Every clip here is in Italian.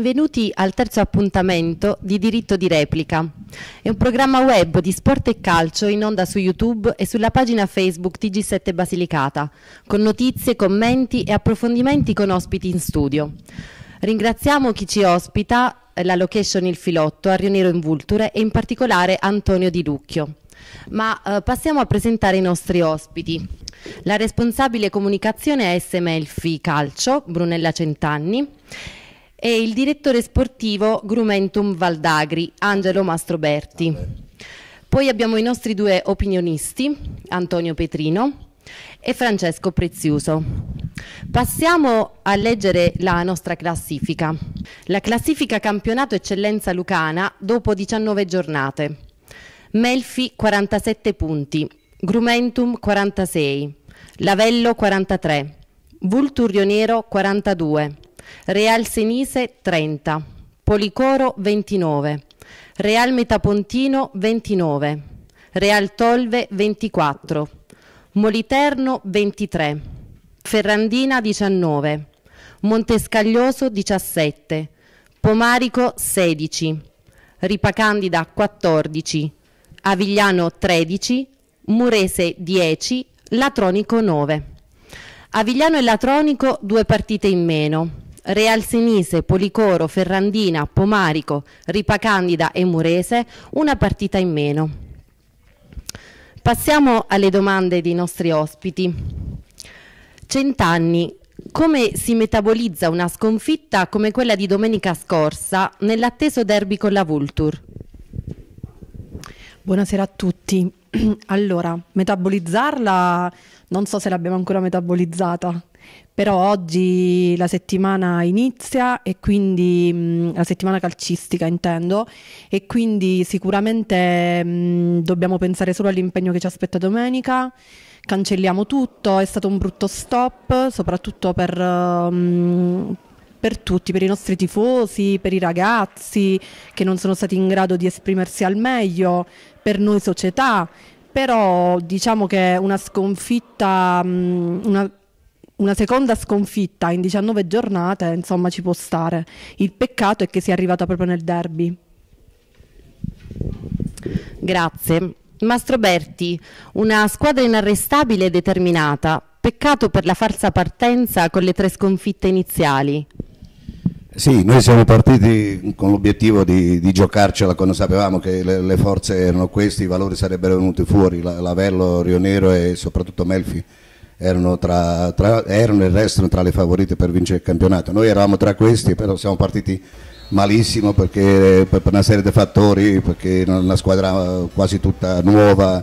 benvenuti al terzo appuntamento di Diritto di Replica. È un programma web di sport e calcio in onda su YouTube e sulla pagina Facebook TG7 Basilicata, con notizie, commenti e approfondimenti con ospiti in studio. Ringraziamo chi ci ospita, eh, la location Il Filotto, Arionero in Vulture e in particolare Antonio Di Lucchio. Ma eh, passiamo a presentare i nostri ospiti. La responsabile comunicazione è SMLFI Calcio, Brunella Centanni, e il direttore sportivo Grumentum Valdagri, Angelo Mastroberti. Poi abbiamo i nostri due opinionisti, Antonio Petrino e Francesco Prezioso. Passiamo a leggere la nostra classifica. La classifica campionato eccellenza lucana dopo 19 giornate. Melfi 47 punti, Grumentum 46, Lavello 43, Vulturionero 42, Real Senise 30, Policoro 29, Real Metapontino 29, Real Tolve 24, Moliterno 23, Ferrandina 19, Montescaglioso 17, Pomarico 16, Ripacandida 14, Avigliano 13, Murese 10, Latronico 9. Avigliano e Latronico due partite in meno. Real Senise, Policoro, Ferrandina, Pomarico, Ripacandida e Murese una partita in meno. Passiamo alle domande dei nostri ospiti. Cent'anni, come si metabolizza una sconfitta come quella di domenica scorsa nell'atteso derby con la Vultur? Buonasera a tutti. Allora, metabolizzarla non so se l'abbiamo ancora metabolizzata, però oggi la settimana inizia e quindi mh, la settimana calcistica intendo e quindi sicuramente mh, dobbiamo pensare solo all'impegno che ci aspetta domenica cancelliamo tutto, è stato un brutto stop, soprattutto per, um, per, tutti, per i nostri tifosi, per i ragazzi che non sono stati in grado di esprimersi al meglio, per noi società, però diciamo che una sconfitta, um, una una seconda sconfitta in 19 giornate, insomma, ci può stare. Il peccato è che sia arrivata proprio nel derby. Grazie. Mastro Berti, una squadra inarrestabile e determinata. Peccato per la falsa partenza con le tre sconfitte iniziali. Sì, noi siamo partiti con l'obiettivo di, di, giocarcela quando sapevamo che le, le, forze erano queste, i valori sarebbero venuti fuori, Lavello, Rionero e soprattutto Melfi erano, tra, tra, erano e restano tra le favorite per vincere il campionato. Noi eravamo tra questi, però siamo partiti malissimo perché, per una serie di fattori, perché la squadra quasi tutta nuova,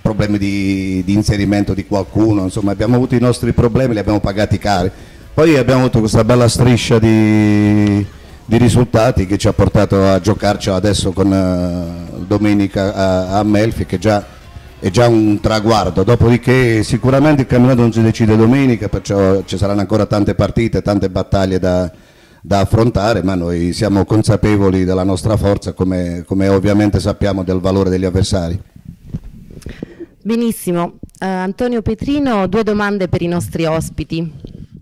problemi di, di inserimento di qualcuno, insomma abbiamo avuto i nostri problemi, li abbiamo pagati cari. Poi abbiamo avuto questa bella striscia di, di risultati che ci ha portato a giocarci adesso con uh, domenica a, a Melfi che già è già un traguardo, dopodiché sicuramente il campionato non si decide domenica, perciò ci saranno ancora tante partite, tante battaglie da, da affrontare, ma noi siamo consapevoli della nostra forza, come, come ovviamente sappiamo del valore degli avversari. Benissimo, uh, Antonio Petrino, due domande per i nostri ospiti.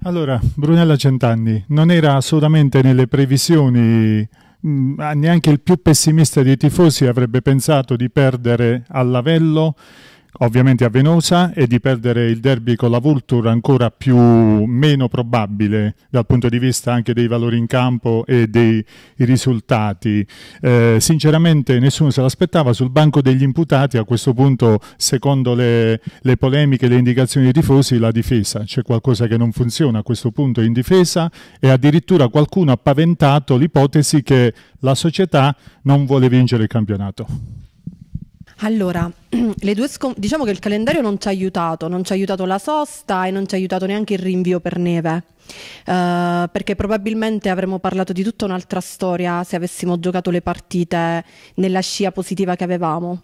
Allora, Brunella Centanni, non era assolutamente nelle previsioni Mm, ah, neanche il più pessimista dei tifosi avrebbe pensato di perdere a Lavello ovviamente a Venosa e di perdere il derby con la Vulture ancora più meno probabile dal punto di vista anche dei valori in campo e dei risultati. Eh, sinceramente nessuno se l'aspettava sul banco degli imputati a questo punto secondo le, le polemiche e le indicazioni dei tifosi la difesa, c'è qualcosa che non funziona a questo punto in difesa e addirittura qualcuno ha paventato l'ipotesi che la società non vuole vincere il campionato. Allora, le due scom- diciamo che il calendario non ci ha aiutato, non ci ha aiutato la sosta e non ci ha aiutato neanche il rinvio per neve. Uh, perché probabilmente avremmo parlato di tutta un'altra storia se avessimo giocato le partite nella scia positiva che avevamo.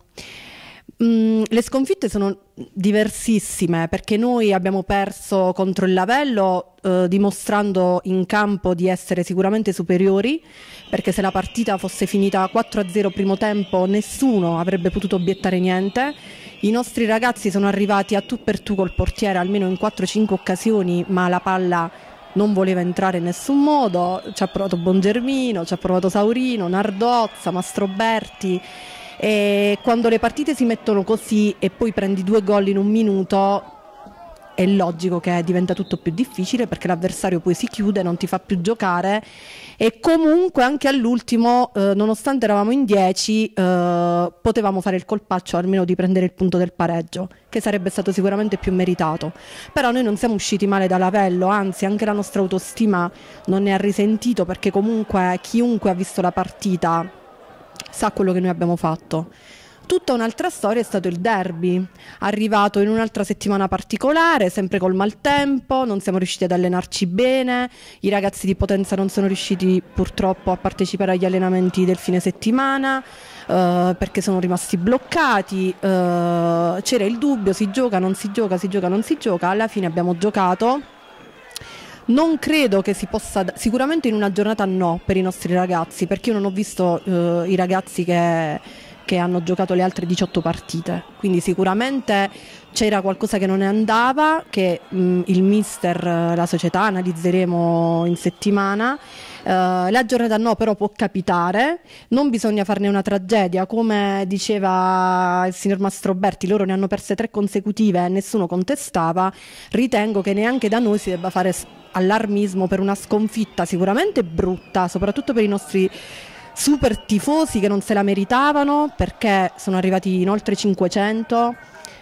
Mm, le sconfitte sono diversissime perché noi abbiamo perso contro il Lavello eh, dimostrando in campo di essere sicuramente superiori perché se la partita fosse finita 4-0 primo tempo nessuno avrebbe potuto obiettare niente. I nostri ragazzi sono arrivati a tu per tu col portiere almeno in 4-5 occasioni ma la palla non voleva entrare in nessun modo, ci ha provato Bongermino, ci ha provato Saurino, Nardozza, Mastroberti e quando le partite si mettono così e poi prendi due gol in un minuto, è logico che diventa tutto più difficile perché l'avversario poi si chiude, non ti fa più giocare e comunque anche all'ultimo, eh, nonostante eravamo in 10, eh, potevamo fare il colpaccio almeno di prendere il punto del pareggio, che sarebbe stato sicuramente più meritato. Però noi non siamo usciti male dall'avello, anzi anche la nostra autostima non ne ha risentito perché comunque chiunque ha visto la partita sa quello che noi abbiamo fatto. Tutta un'altra storia è stato il derby, arrivato in un'altra settimana particolare, sempre col maltempo, non siamo riusciti ad allenarci bene, i ragazzi di Potenza non sono riusciti purtroppo a partecipare agli allenamenti del fine settimana eh, perché sono rimasti bloccati, eh, c'era il dubbio si gioca, non si gioca, si gioca, non si gioca, alla fine abbiamo giocato non credo che si possa, sicuramente in una giornata no per i nostri ragazzi, perché io non ho visto eh, i ragazzi che che hanno giocato le altre 18 partite. Quindi sicuramente c'era qualcosa che non andava, che mh, il mister, eh, la società analizzeremo in settimana. Uh, la giornata no, però può capitare, non bisogna farne una tragedia, come diceva il signor Mastroberti, loro ne hanno perse tre consecutive e nessuno contestava, ritengo che neanche da noi si debba fare allarmismo per una sconfitta sicuramente brutta, soprattutto per i nostri super tifosi che non se la meritavano perché sono arrivati in oltre 500,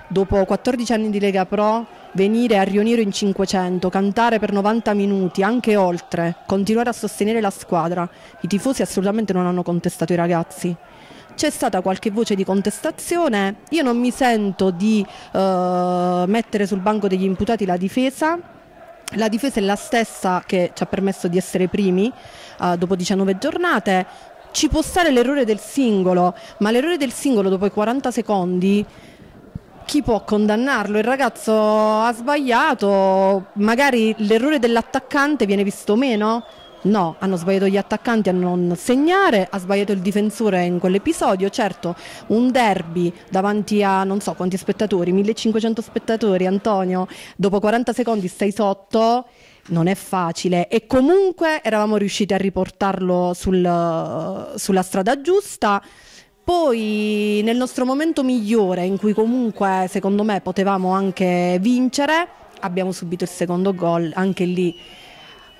dopo 14 anni di Lega Pro venire a riunire in 500, cantare per 90 minuti, anche oltre, continuare a sostenere la squadra. I tifosi assolutamente non hanno contestato i ragazzi. C'è stata qualche voce di contestazione, io non mi sento di eh, mettere sul banco degli imputati la difesa, la difesa è la stessa che ci ha permesso di essere primi eh, dopo 19 giornate, ci può stare l'errore del singolo, ma l'errore del singolo dopo i 40 secondi chi può condannarlo? Il ragazzo ha sbagliato, magari l'errore dell'attaccante viene visto meno? No, hanno sbagliato gli attaccanti a non segnare, ha sbagliato il difensore in quell'episodio, certo, un derby davanti a non so quanti spettatori, 1500 spettatori, Antonio, dopo 40 secondi stai sotto non è facile e comunque eravamo riusciti a riportarlo sul, sulla strada giusta. Poi nel nostro momento migliore in cui comunque secondo me potevamo anche vincere abbiamo subito il secondo gol, anche lì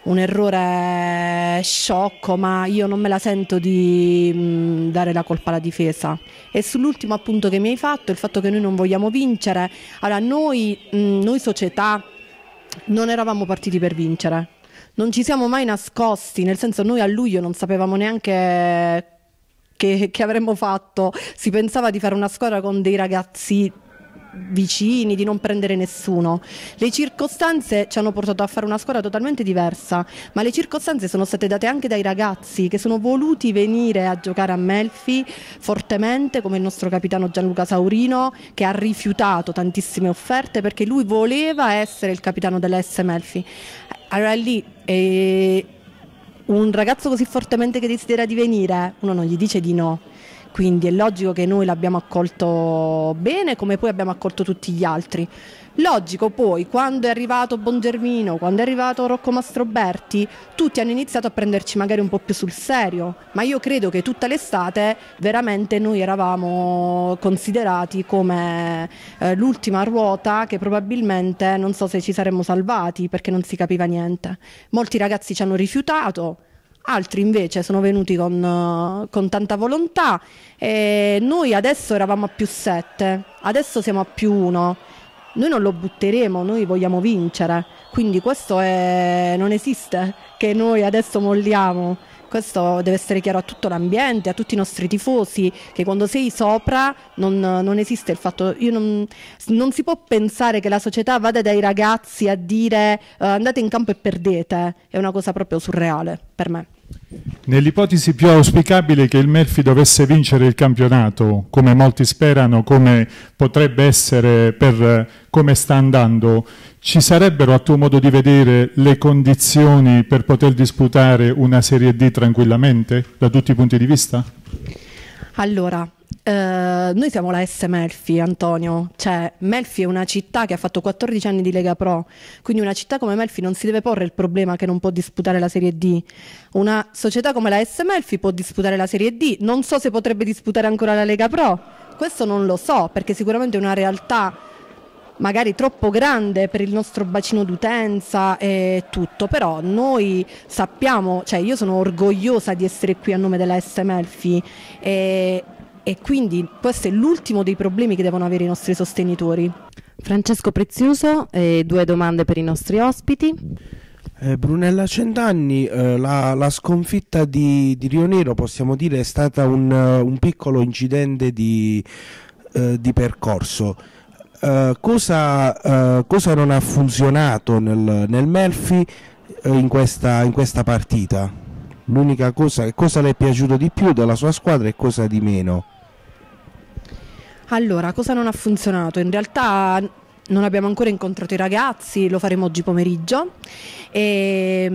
un errore sciocco, ma io non me la sento di mh, mm, dare la colpa alla difesa. E sull'ultimo appunto che mi hai fatto, il fatto che noi non vogliamo vincere, allora noi, mh, mm, noi società non eravamo partiti per vincere. Non ci siamo mai nascosti, nel senso noi a luglio non sapevamo neanche che, che avremmo fatto. Si pensava di fare una squadra con dei ragazzi vicini, di non prendere nessuno. Le circostanze ci hanno portato a fare una squadra totalmente diversa, ma le circostanze sono state date anche dai ragazzi che sono voluti venire a giocare a Melfi fortemente, come il nostro capitano Gianluca Saurino, che ha rifiutato tantissime offerte perché lui voleva essere il capitano dell'S Melfi. Allora lì... Eh, un ragazzo così fortemente che desidera di venire, uno non gli dice di no quindi è logico che noi l'abbiamo accolto bene come poi abbiamo accolto tutti gli altri. Logico poi, quando è arrivato Bongermino, quando è arrivato Rocco Mastroberti, tutti hanno iniziato a prenderci magari un po' più sul serio, ma io credo che tutta l'estate veramente noi eravamo considerati come eh, l'ultima ruota che probabilmente non so se ci saremmo salvati perché non si capiva niente. Molti ragazzi ci hanno rifiutato, altri invece sono venuti con, con tanta volontà e noi adesso eravamo a più sette, adesso siamo a più uno. noi non lo butteremo, noi vogliamo vincere. Quindi questo è... non esiste che noi adesso molliamo. Questo deve essere chiaro a tutto l'ambiente, a tutti i nostri tifosi, che quando sei sopra non, non esiste il fatto... Non, non, si può pensare che la società vada dai ragazzi a dire uh, andate in campo e perdete. È una cosa proprio surreale per me. Nell'ipotesi più auspicabile che il Melfi dovesse vincere il campionato, come molti sperano, come potrebbe essere per come sta andando, ci sarebbero a tuo modo di vedere le condizioni per poter disputare una Serie D tranquillamente da tutti i punti di vista? Allora, eh, noi siamo la S Melfi, Antonio, cioè Melfi è una città che ha fatto 14 anni di Lega Pro, quindi una città come Melfi non si deve porre il problema che non può disputare la Serie D. Una società come la S Melfi può disputare la Serie D, non so se potrebbe disputare ancora la Lega Pro, questo non lo so perché sicuramente è una realtà magari troppo grande per il nostro bacino d'utenza e tutto, però noi sappiamo, cioè io sono orgogliosa di essere qui a nome della S Melfi e e quindi questo è l'ultimo dei problemi che devono avere i nostri sostenitori. Francesco Prezioso, eh, due domande per i nostri ospiti. Eh, Brunella Centanni, eh, la, la, sconfitta di, di, Rio Nero possiamo dire è stata un, eh, un piccolo incidente di, eh, di percorso. Eh, cosa, cosa, non ha funzionato nel, nel Melfi in questa, in questa partita? l'unica cosa, cosa le è piaciuto di più della sua squadra e cosa di meno. Allora, cosa non ha funzionato? In realtà non abbiamo ancora incontrato i ragazzi, lo faremo oggi pomeriggio. E, ehm,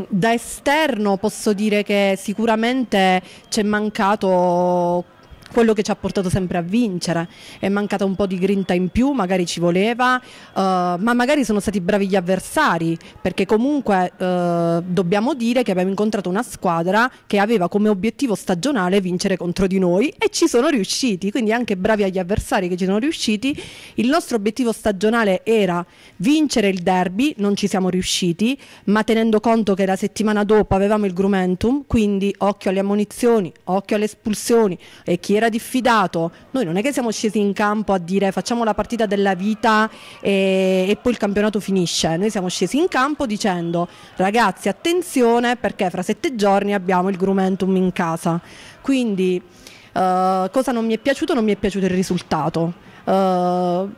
mh, da esterno posso dire che sicuramente c'è mancato quello che ci ha portato sempre a vincere. È mancata un po' di grinta in più, magari ci voleva, uh, ma magari sono stati bravi gli avversari, perché comunque uh, dobbiamo dire che abbiamo incontrato una squadra che aveva come obiettivo stagionale vincere contro di noi e ci sono riusciti, quindi anche bravi agli avversari che ci sono riusciti. Il nostro obiettivo stagionale era vincere il derby, non ci siamo riusciti, ma tenendo conto che la settimana dopo avevamo il Grumentum, quindi occhio alle ammonizioni, occhio alle espulsioni e chi era era diffidato. Noi non è che siamo scesi in campo a dire facciamo la partita della vita e, e poi il campionato finisce. Noi siamo scesi in campo dicendo ragazzi attenzione perché fra sette giorni abbiamo il Grumentum in casa. Quindi uh, cosa non mi è piaciuto? Non mi è piaciuto il risultato. Uh,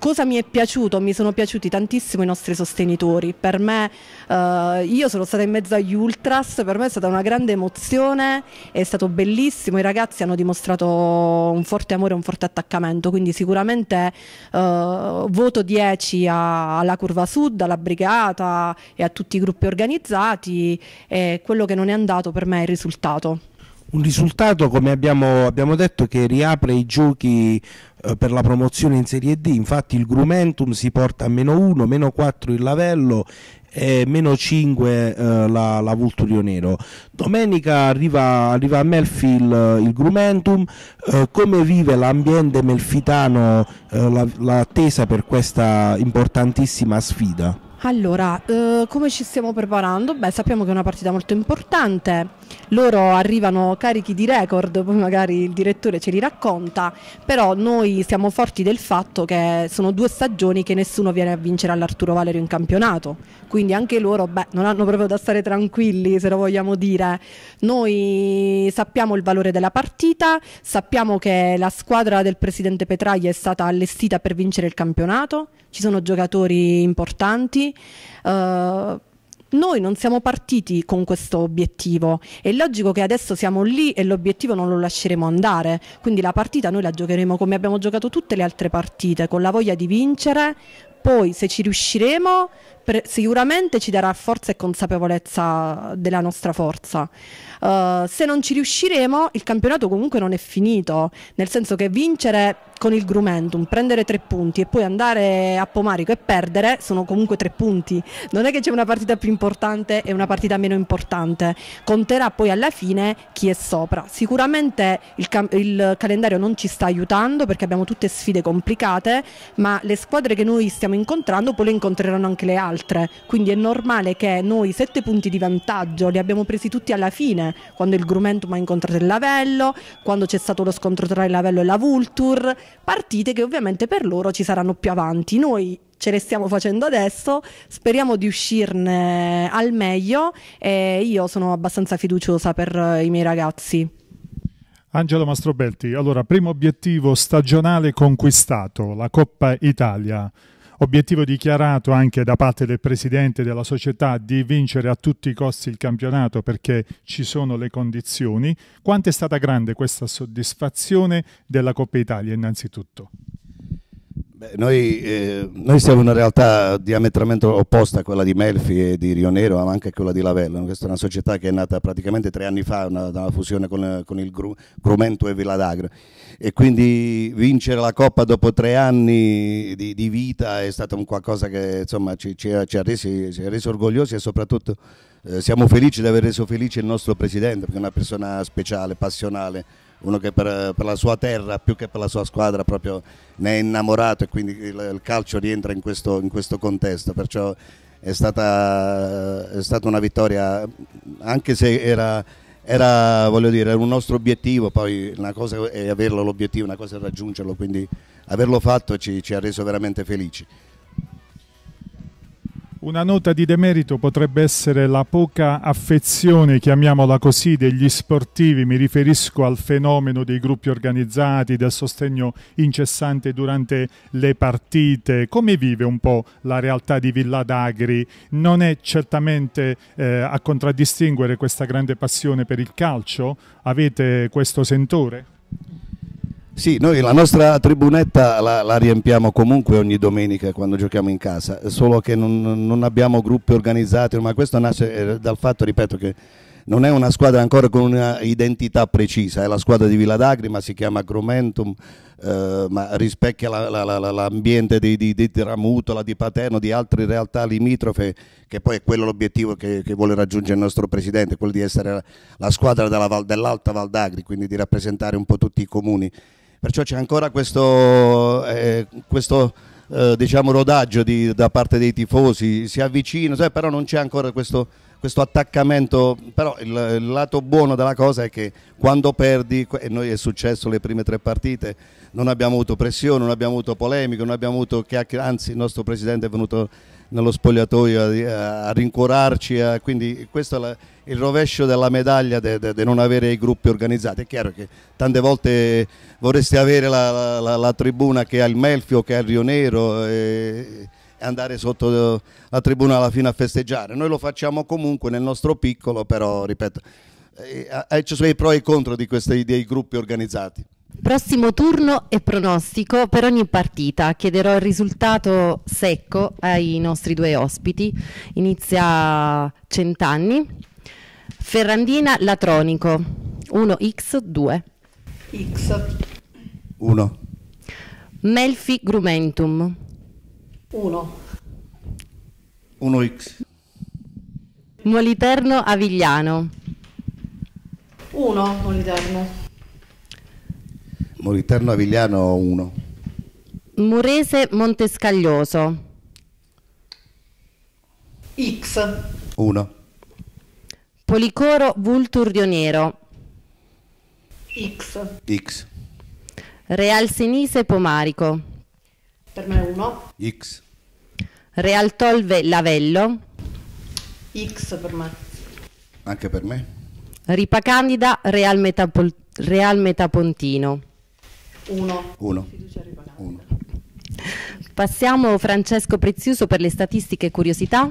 Cosa mi è piaciuto? Mi sono piaciuti tantissimo i nostri sostenitori. Per me, eh, io sono stata in mezzo agli ultras, per me è stata una grande emozione, è stato bellissimo, i ragazzi hanno dimostrato un forte amore, un forte attaccamento, quindi sicuramente eh, voto 10 a, alla Curva Sud, alla Brigata e a tutti i gruppi organizzati e quello che non è andato per me è il risultato un risultato, come abbiamo, abbiamo, detto, che riapre i giochi eh, per la promozione in Serie D. Infatti il Grumentum si porta a meno 1, meno 4 il Lavello e meno 5 eh, la, la Vulturio Nero. Domenica arriva, arriva a Melfi il, il Grumentum. Eh, come vive l'ambiente melfitano eh, l'attesa per questa importantissima sfida? Allora, eh, come ci stiamo preparando? Beh, sappiamo che è una partita molto importante, loro arrivano carichi di record, poi magari il direttore ce li racconta, però noi siamo forti del fatto che sono due stagioni che nessuno viene a vincere all'Arturo Valerio in campionato, quindi anche loro beh, non hanno proprio da stare tranquilli, se lo vogliamo dire. Noi sappiamo il valore della partita, sappiamo che la squadra del presidente Petraglia è stata allestita per vincere il campionato, ci sono giocatori importanti, tutti, eh, noi non siamo partiti con questo obiettivo, è logico che adesso siamo lì e l'obiettivo non lo lasceremo andare, quindi la partita noi la giocheremo come abbiamo giocato tutte le altre partite, con la voglia di vincere, poi se ci riusciremo per, sicuramente ci darà forza e consapevolezza della nostra forza. Uh, se non ci riusciremo, il campionato comunque non è finito, nel senso che vincere con il Grumentum, prendere tre punti e poi andare a Pomarico e perdere sono comunque tre punti. Non è che c'è una partita più importante e una partita meno importante. Conterà poi alla fine chi è sopra. Sicuramente il, il calendario non ci sta aiutando perché abbiamo tutte sfide complicate, ma le squadre che noi stiamo incontrando poi le incontreranno anche le altre altre, quindi è normale che noi sette punti di vantaggio li abbiamo presi tutti alla fine, quando il Grumentum ha incontrato il Lavello, quando c'è stato lo scontro tra il Lavello e la Vultur, partite che ovviamente per loro ci saranno più avanti. Noi ce le stiamo facendo adesso, speriamo di uscirne al meglio e io sono abbastanza fiduciosa per eh, i miei ragazzi. Angelo Mastrobelti, allora primo obiettivo stagionale conquistato, la Coppa Italia. Obiettivo dichiarato anche da parte del presidente della società di vincere a tutti i costi il campionato perché ci sono le condizioni. Quanto è stata grande questa soddisfazione della Coppa Italia innanzitutto? Beh, noi, eh, noi, siamo una realtà diametralmente opposta a quella di Melfi e di Rionero, ma anche a quella di Lavello. Questa è una società che è nata praticamente tre anni fa, una, una fusione con, con il Gru, Grumento e Villa d'Agro. E quindi vincere la Coppa dopo tre anni di, di vita è stato un qualcosa che insomma, ci, ci, ha, ci, ha resi, ci, ha, resi, orgogliosi e soprattutto eh, siamo felici di aver reso felice il nostro Presidente, perché è una persona speciale, passionale uno che per, per, la sua terra più che per la sua squadra proprio ne è innamorato e quindi il, il calcio rientra in questo, in questo contesto, perciò è stata, è stata, una vittoria anche se era, era, dire, un nostro obiettivo, poi una cosa è averlo l'obiettivo, una cosa è raggiungerlo, quindi averlo fatto ci, ci ha reso veramente felici. Una nota di demerito potrebbe essere la poca affezione, chiamiamola così, degli sportivi, mi riferisco al fenomeno dei gruppi organizzati, del sostegno incessante durante le partite. Come vive un po' la realtà di Villa d'Agri? Non è certamente eh, a contraddistinguere questa grande passione per il calcio? Avete questo sentore? Sì, noi la nostra tribunetta la, la, riempiamo comunque ogni domenica quando giochiamo in casa, solo che non, non, abbiamo gruppi organizzati, ma questo nasce eh, dal fatto, ripeto, che non è una squadra ancora con un'identità precisa, è la squadra di Villa d'Agri, ma si chiama Gromentum, eh, ma rispecchia l'ambiente la, la, di, di, di Tramutola, di Paterno, di altre realtà limitrofe, che poi è quello l'obiettivo che, che, vuole raggiungere il nostro Presidente, quello di essere la, squadra dell'Alta Val d'Agri, quindi di rappresentare un po' tutti i comuni Perciò c'è ancora questo, eh, questo eh, diciamo rodaggio di, da parte dei tifosi, si avvicina, cioè, però non c'è ancora questo, questo attaccamento. Però il, il, lato buono della cosa è che quando perdi, e noi è successo le prime tre partite, non abbiamo avuto pressione, non abbiamo avuto polemiche, non abbiamo avuto chiacchiere, anzi il nostro presidente è venuto nello spogliatoio a, eh, a rincuorarci, a, eh, quindi questo è la, il rovescio della medaglia di non avere i gruppi organizzati. È chiaro che tante volte vorresti avere la, la, la tribuna che ha il Melfio, che ha il Rio Nero. E, andare sotto la tribuna alla fine a festeggiare. Noi lo facciamo comunque nel nostro piccolo, però ripeto, ci eh, sono i pro e i contro di questi dei gruppi organizzati. Prossimo turno e pronostico per ogni partita. Chiederò il risultato secco ai nostri due ospiti. Inizia Centanni. Ferrandina Latronico. 1x2. X. 1. Melfi Grumentum. 1. 1x. Moliterno Avigliano. 1 Moliterno. Moriterno Avigliano 1. Murese Montescaglioso. X. 1. Policoro Vulturio Nero. X. X. Real Sinise Pomarico. Per me 1. X. Real Tolve Lavello. X per me. Anche per me. Ripacandida Real, Metapol Real Metapontino. 1. 1. Passiamo Francesco Prezioso per le statistiche e curiosità.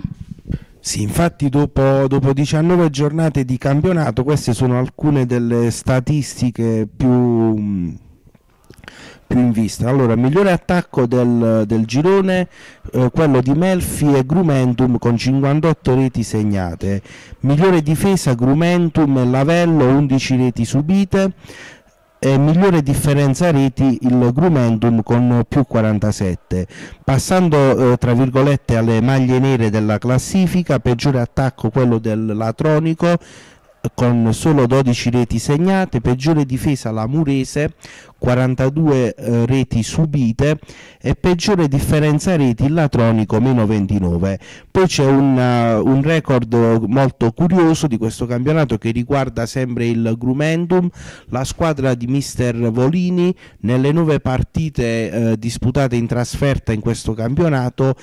Sì, infatti dopo, dopo, 19 giornate di campionato queste sono alcune delle statistiche più, mm, più in vista. Allora, migliore attacco del, del girone, eh, quello di Melfi e Grumentum con 58 reti segnate. Migliore difesa Grumentum e Lavello, 11 reti subite e migliore differenza reti il Grumentum con più 47 passando eh, tra virgolette alle maglie nere della classifica peggiore attacco quello del Latronico con solo 12 reti segnate, peggiore difesa la Murese 42 eh, reti subite e peggiore differenza reti il Latronico meno 29. Poi c'è un, uh, un, record molto curioso di questo campionato che riguarda sempre il Grumendum, la squadra di mister Volini nelle nove partite eh, disputate in trasferta in questo campionato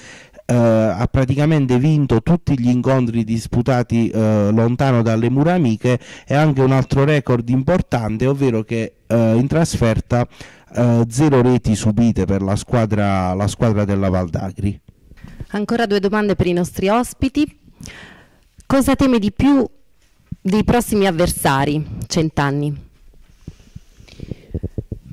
eh, ha praticamente vinto tutti gli incontri disputati eh, lontano dalle mura amiche e anche un altro record importante, ovvero che eh, in trasferta eh, zero reti subite per la squadra, la squadra della Valdagri. Ancora due domande per i nostri ospiti. Cosa teme di più dei prossimi avversari, Centanni?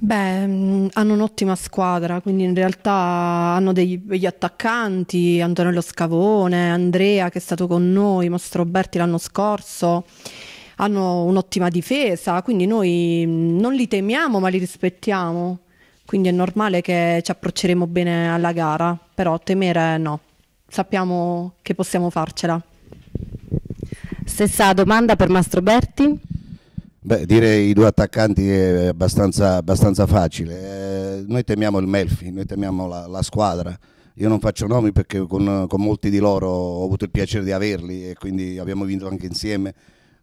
Beh, mm, hanno un'ottima squadra, quindi in realtà hanno degli attaccanti, Antonello Scavone, Andrea che è stato con noi, Mastro Berti l'anno scorso, hanno un'ottima difesa, quindi noi mm, non li temiamo ma li rispettiamo, quindi è normale che ci approcceremo bene alla gara, però temere no, sappiamo che possiamo farcela. Stessa domanda per Mastro Berti. Beh, dire i due attaccanti è abbastanza, abbastanza facile. Eh, noi temiamo il Melfi, noi temiamo la, la, squadra. Io non faccio nomi perché con, con, molti di loro ho avuto il piacere di averli e quindi abbiamo vinto anche insieme.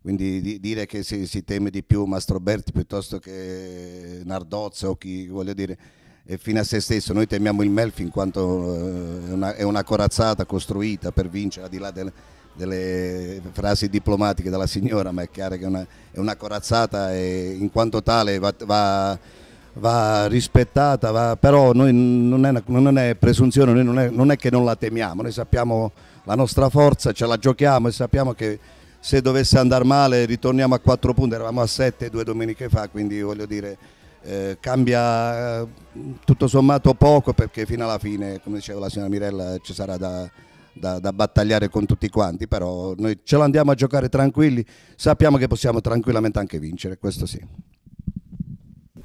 Quindi di, dire che si, si, teme di più Mastroberti piuttosto che Nardozza o chi voglio dire è fine a se stesso. Noi temiamo il Melfi in quanto eh, è una, è una corazzata costruita per vincere al di là delle delle frasi diplomatiche dalla signora, ma è chiaro che è una, è una corazzata e in quanto tale va, va, va rispettata, va, però noi non è, non è presunzione, noi non è, non è che non la temiamo, noi sappiamo la nostra forza, ce la giochiamo e sappiamo che se dovesse andare male ritorniamo a 4 punti, eravamo a 7 due domeniche fa, quindi voglio dire eh, cambia eh, tutto sommato poco perché fino alla fine, come diceva la signora Mirella, ci sarà da, da, da, battagliare con tutti quanti, però noi ce l'andiamo a giocare tranquilli, sappiamo che possiamo tranquillamente anche vincere, questo sì.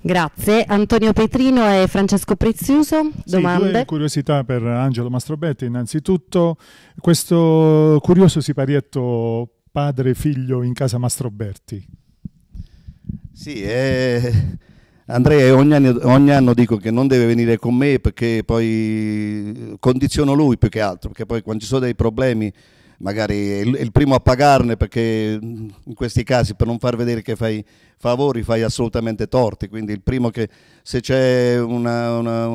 Grazie. Antonio Petrino e Francesco Prezioso, domande? Sì, curiosità per Angelo Mastrobetti. Innanzitutto, questo curioso siparietto padre-figlio in casa Mastroberti. Sì, è... Eh, Andrea ogni anno, ogni anno, dico che non deve venire con me perché poi condiziono lui più che altro, perché poi quando ci sono dei problemi magari è il, primo a pagarne perché in questi casi per non far vedere che fai favori fai assolutamente torti, quindi il primo che se c'è una, una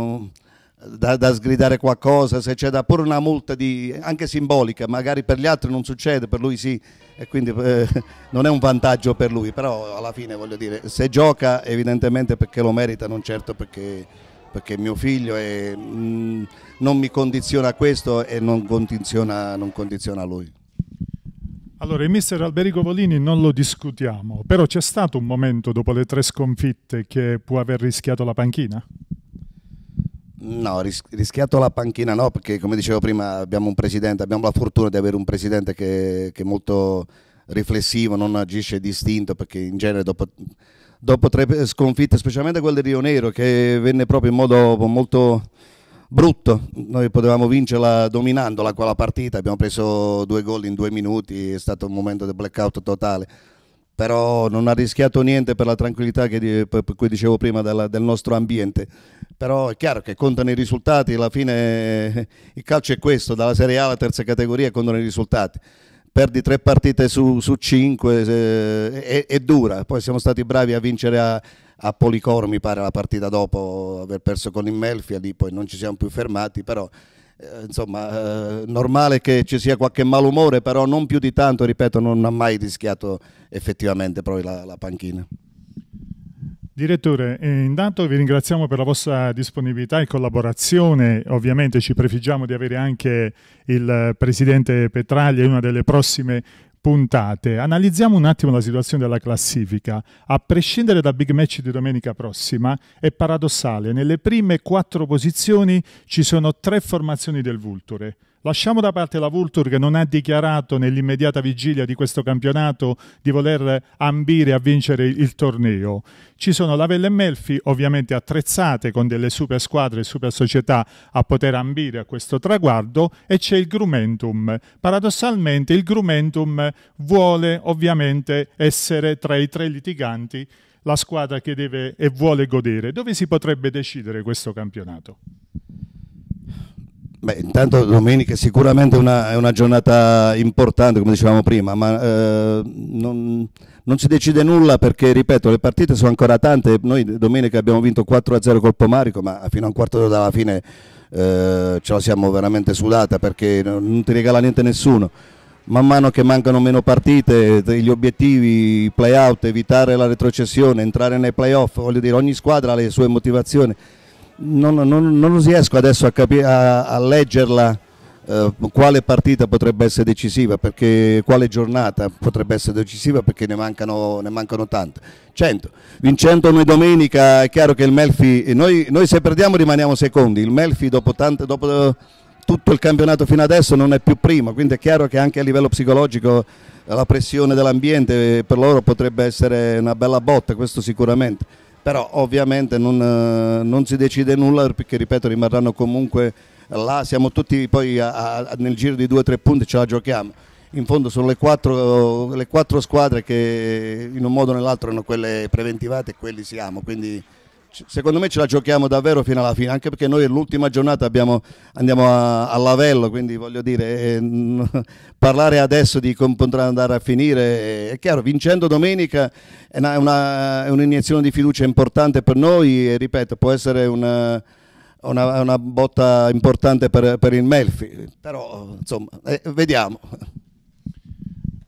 da, da, sgridare qualcosa, se c'è da porre una multa di, anche simbolica, magari per gli altri non succede, per lui sì, e quindi eh, non è un vantaggio per lui, però alla fine voglio dire, se gioca evidentemente perché lo merita, non certo perché, perché mio figlio e mm, non mi condiziona questo e non condiziona, non condiziona lui. Allora, il mister Alberico Volini non lo discutiamo, però c'è stato un momento dopo le tre sconfitte che può aver rischiato la panchina? No, ris rischiato la panchina no, perché come dicevo prima abbiamo un presidente, abbiamo la fortuna di avere un presidente che, che è molto riflessivo, non agisce distinto, perché in genere dopo, dopo tre sconfitte, specialmente quella di Rio Nero, che venne proprio in modo molto brutto, noi potevamo vincerla dominandola quella partita, abbiamo preso due gol in due minuti, è stato un momento di blackout totale però non ha rischiato niente per la tranquillità che, per cui dicevo prima della, del nostro ambiente. Però è chiaro che contano i risultati, alla fine eh, il calcio è questo, dalla Serie A alla terza categoria contano i risultati. Perdi tre partite su, su cinque, eh, è, è, dura, poi siamo stati bravi a vincere a, a Policoro, mi pare, la partita dopo aver perso con il Melfi, lì poi non ci siamo più fermati, però eh, insomma, eh, normale che ci sia qualche malumore, però non più di tanto, ripeto, non ha mai rischiato effettivamente proprio la, la panchina. Direttore, eh, intanto vi ringraziamo per la vostra disponibilità e collaborazione. Ovviamente ci prefiggiamo di avere anche il Presidente Petraglia in una delle prossime puntate analizziamo un attimo la situazione della classifica. A prescindere da big match di domenica prossima, è paradossale. Nelle prime quattro posizioni ci sono tre formazioni del Vulture. Lasciamo da parte la Vultur che non ha dichiarato nell'immediata vigilia di questo campionato di voler ambire a vincere il torneo. Ci sono Lavelle e Melfi ovviamente attrezzate con delle super squadre e super società a poter ambire a questo traguardo e c'è il Grumentum. Paradossalmente il Grumentum vuole ovviamente essere tra i tre litiganti la squadra che deve e vuole godere. Dove si potrebbe decidere questo campionato? Beh, intanto domenica è sicuramente una, è una giornata importante, come dicevamo prima, ma eh, non, non, si decide nulla perché, ripeto, le partite sono ancora tante. Noi domenica abbiamo vinto 4-0 col Pomarico, ma fino a un quarto d'ora dalla fine eh, ce la siamo veramente sudata perché non ti regala niente nessuno. Man mano che mancano meno partite, gli obiettivi, i play-out, evitare la retrocessione, entrare nei play-off, voglio dire, ogni squadra ha le sue motivazioni non, non, non, riesco adesso a, a, a leggerla eh, quale partita potrebbe essere decisiva, perché, quale giornata potrebbe essere decisiva perché ne mancano, ne mancano tante. 100. Vincendo noi domenica è chiaro che il Melfi, noi, noi se perdiamo rimaniamo secondi, il Melfi dopo, tante, dopo eh, tutto il campionato fino adesso non è più primo, quindi è chiaro che anche a livello psicologico la pressione dell'ambiente eh, per loro potrebbe essere una bella botta, questo sicuramente però ovviamente non, eh, non, si decide nulla perché ripeto rimarranno comunque là, siamo tutti poi a, a, nel giro di due o tre punti ce la giochiamo. In fondo sono le quattro, le quattro squadre che in un modo o nell'altro erano quelle preventivate e quelli siamo, quindi secondo me ce la giochiamo davvero fino alla fine, anche perché noi l'ultima giornata abbiamo, andiamo a, a, Lavello, quindi voglio dire, eh, eh parlare adesso di come potrà andare a finire, eh, è chiaro, vincendo domenica è, un'iniezione di fiducia importante per noi e ripeto, può essere una... una, una botta importante per, per il Melfi, però insomma, eh, vediamo.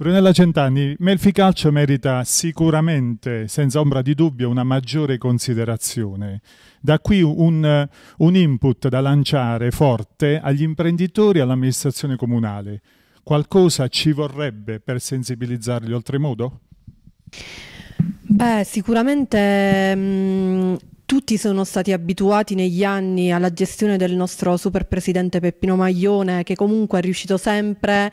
Brunella Centanni, Melfi Calcio merita sicuramente, senza ombra di dubbio, una maggiore considerazione. Da qui un, un input da lanciare forte agli imprenditori e all'amministrazione comunale. Qualcosa ci vorrebbe per sensibilizzarli oltremodo? Beh, sicuramente mh, mm, tutti sono stati abituati negli anni alla gestione del nostro superpresidente Peppino Maglione, che comunque è riuscito sempre a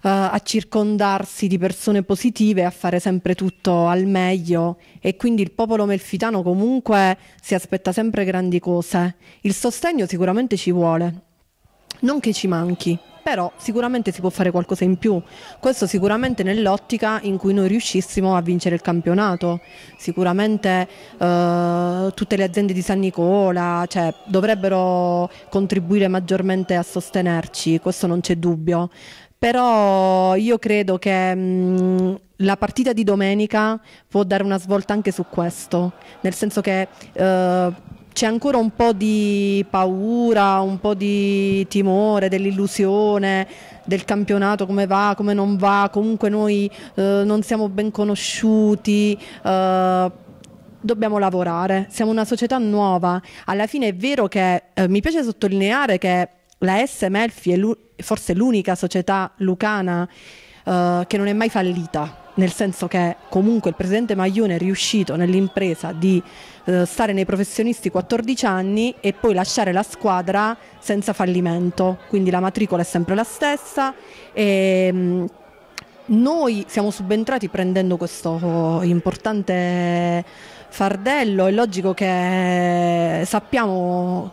eh, a circondarsi di persone positive, a fare sempre tutto al meglio e quindi il popolo melfitano comunque si aspetta sempre grandi cose. Il sostegno sicuramente ci vuole, non che ci manchi, però sicuramente si può fare qualcosa in più. Questo sicuramente nell'ottica in cui noi riuscissimo a vincere il campionato. Sicuramente eh, tutte le aziende di San Nicola cioè, dovrebbero contribuire maggiormente a sostenerci, questo non c'è dubbio però io credo che mh, mm, la partita di domenica può dare una svolta anche su questo, nel senso che eh, c'è ancora un po' di paura, un po' di timore, dell'illusione del campionato, come va, come non va, comunque noi eh, non siamo ben conosciuti. Eh, dobbiamo lavorare, siamo una società nuova, alla fine è vero che eh, mi piace sottolineare che la S Melfi è lu- forse l'unica società lucana uh, che non è mai fallita, nel senso che comunque il presidente Maglione è riuscito nell'impresa di uh, stare nei professionisti 14 anni e poi lasciare la squadra senza fallimento, quindi la matricola è sempre la stessa. E, um, noi siamo subentrati prendendo questo importante fardello, è logico che eh, sappiamo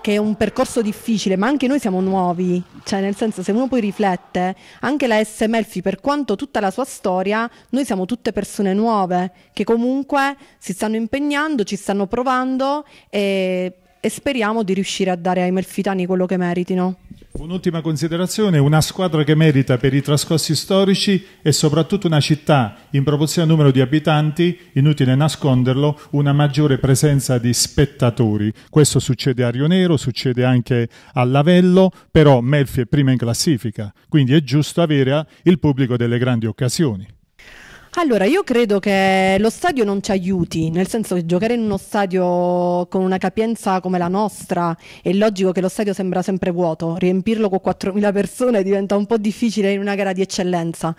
che è un percorso difficile, ma anche noi siamo nuovi, cioè nel senso se uno poi riflette, anche la S. Melfi per quanto tutta la sua storia, noi siamo tutte persone nuove che comunque si stanno impegnando, ci stanno provando e, e speriamo di riuscire a dare ai melfitani quello che meritino. Un'ultima considerazione, una squadra che merita per i trascorsi storici e soprattutto una città in proporzione al numero di abitanti, inutile nasconderlo, una maggiore presenza di spettatori. Questo succede a Rionero, succede anche a Lavello, però Melfi è prima in classifica, quindi è giusto avere eh, il pubblico delle grandi occasioni. Allora, io credo che lo stadio non ci aiuti, nel senso che giocare in uno stadio con una capienza come la nostra è logico che lo stadio sembra sempre vuoto, riempirlo con 4.000 persone diventa un po' difficile in una gara di eccellenza.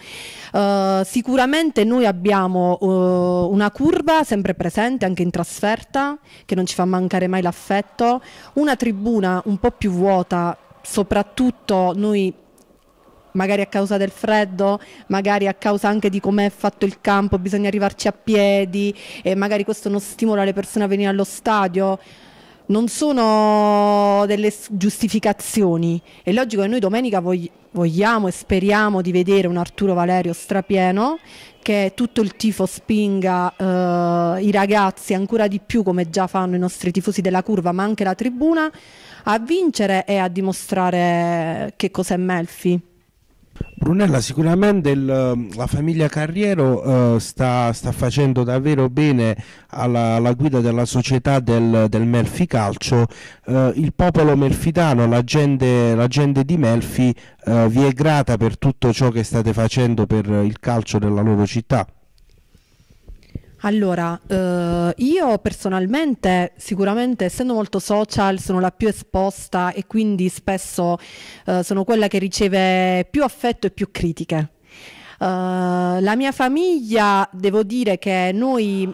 Uh, sicuramente noi abbiamo uh, una curva sempre presente anche in trasferta, che non ci fa mancare mai l'affetto, una tribuna un po' più vuota, soprattutto noi magari a causa del freddo, magari a causa anche di come è fatto il campo, bisogna arrivarci a piedi e magari questo non stimola le persone a venire allo stadio. Non sono delle giustificazioni. È logico che noi domenica vogliamo e speriamo di vedere un Arturo Valerio strapieno, che tutto il tifo spinga eh, i ragazzi ancora di più, come già fanno i nostri tifosi della curva, ma anche la tribuna, a vincere e a dimostrare che cos'è Melfi. Brunella, sicuramente il, la famiglia Carriero eh, sta, sta, facendo davvero bene alla, alla guida della società del, del Melfi Calcio. Eh, il popolo melfitano, la gente, la gente di Melfi eh, vi è grata per tutto ciò che state facendo per il calcio della loro città. Allora, eh, io personalmente sicuramente essendo molto social sono la più esposta e quindi spesso eh, sono quella che riceve più affetto e più critiche. Eh, la mia famiglia, devo dire che noi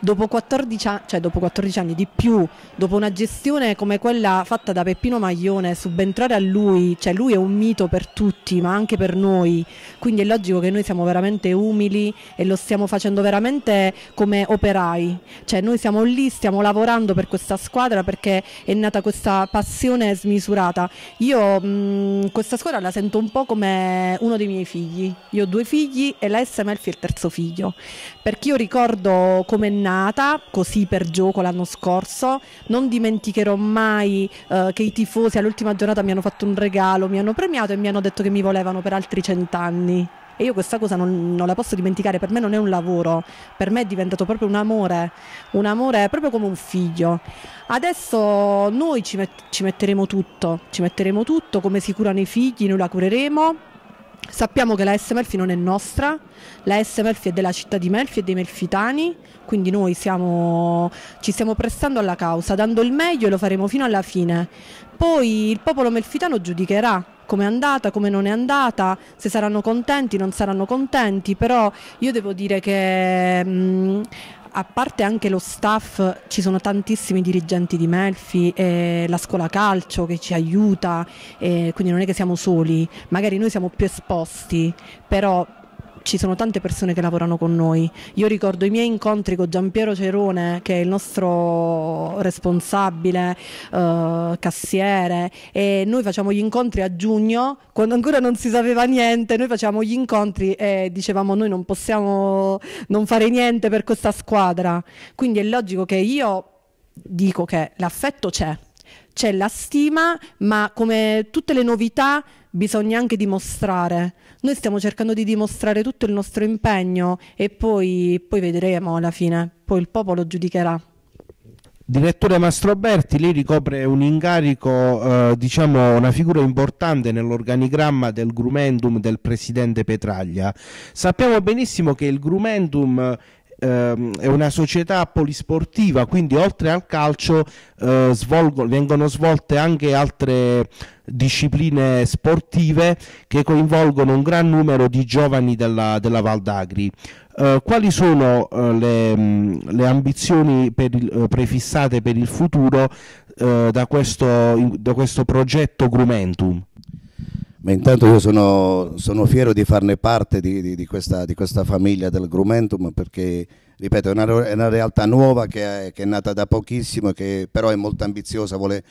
Dopo 14, anni, cioè dopo 14, anni di più, dopo una gestione come quella fatta da Peppino Maglione, subentrare a lui, cioè lui è un mito per tutti, ma anche per noi, quindi è logico che noi siamo veramente umili e lo stiamo facendo veramente come operai, cioè noi siamo lì, stiamo lavorando per questa squadra perché è nata questa passione smisurata. Io mh, mm, questa squadra la sento un po' come uno dei miei figli, io ho due figli e la SM è il terzo figlio, perché io ricordo come è nata nata così per gioco l'anno scorso, non dimenticherò mai eh, che i tifosi all'ultima giornata mi hanno fatto un regalo, mi hanno premiato e mi hanno detto che mi volevano per altri cent'anni. E io questa cosa non, non, la posso dimenticare, per me non è un lavoro, per me è diventato proprio un amore, un amore proprio come un figlio. Adesso noi ci, met ci metteremo tutto, ci metteremo tutto, come si curano i figli, noi la cureremo, Sappiamo che la S Melfi non è nostra, la S Melfi è della città di Melfi e dei melfitani, quindi noi siamo, ci stiamo prestando alla causa, dando il meglio e lo faremo fino alla fine. Poi il popolo melfitano giudicherà come è andata, come non è andata, se saranno contenti, non saranno contenti, però io devo dire che... Mh, mm, a parte anche lo staff, ci sono tantissimi dirigenti di Melfi, eh, la scuola calcio che ci aiuta, eh, quindi non è che siamo soli, magari noi siamo più esposti, però ci sono tante persone che lavorano con noi. Io ricordo i miei incontri con Giampiero Cerone, che è il nostro responsabile, eh, cassiere, e noi facciamo gli incontri a giugno, quando ancora non si sapeva niente, noi facciamo gli incontri e dicevamo noi non possiamo non fare niente per questa squadra. Quindi è logico che io dico che l'affetto c'è c'è la stima, ma come tutte le novità bisogna anche dimostrare. Noi stiamo cercando di dimostrare tutto il nostro impegno e poi, poi vedremo alla fine, poi il popolo giudicherà. Direttore Mastroberti, lei ricopre un incarico, eh, diciamo una figura importante nell'organigramma del Grumendum del presidente Petraglia. Sappiamo benissimo che il Grumendum ehm, è una società polisportiva, quindi oltre al calcio eh, svolgo, vengono svolte anche altre discipline sportive che coinvolgono un gran numero di giovani della, della Val d'Agri. Eh, quali sono eh, le, mm, le, ambizioni per il, eh, prefissate per il futuro eh, da questo, da questo progetto Grumentum? ma intanto io sono, sono fiero di farne parte di, di, di, questa, di, questa, famiglia del Grumentum perché, ripeto, è una, è una realtà nuova che è, che è, nata da pochissimo, che però è molto ambiziosa, vuole,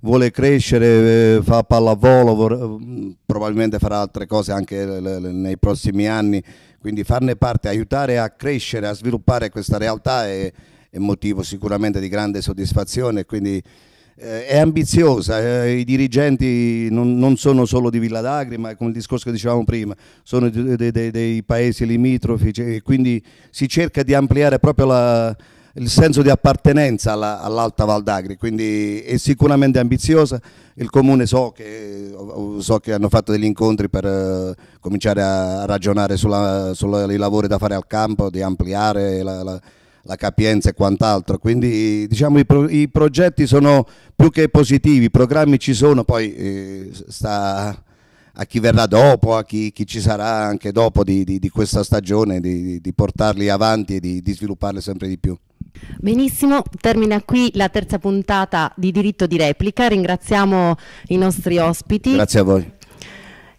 vuole crescere, eh, fa pallavolo, vor, mm, probabilmente farà altre cose anche nei prossimi anni, quindi farne parte, aiutare a crescere, a sviluppare questa realtà è, è motivo sicuramente di grande soddisfazione. Quindi, eh, è ambiziosa, eh, i dirigenti non, non, sono solo di Villa d'Agri, ma come il discorso che dicevamo prima, sono de, de, de, dei paesi limitrofi, cioè, quindi si cerca di ampliare proprio la, il senso di appartenenza all'Alta Val d'Agri, quindi è sicuramente ambiziosa. Il comune so che, so che hanno fatto degli incontri per eh, cominciare a ragionare sui lavori da fare al campo, di ampliare la, la la capienza e quant'altro, quindi diciamo i, pro, i, progetti sono più che positivi, i programmi ci sono, poi eh, sta a chi verrà dopo, a chi, chi ci sarà anche dopo di, di, di questa stagione, di, di, portarli avanti e di, svilupparli sempre di più. Benissimo, termina qui la terza puntata di diritto di replica, ringraziamo i nostri ospiti. Grazie a voi.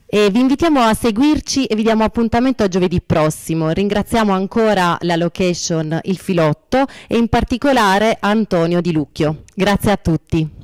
E vi invitiamo a seguirci e vi diamo appuntamento a giovedì prossimo. Ringraziamo ancora la location Il Filotto e in particolare Antonio Di Lucchio. Grazie a tutti.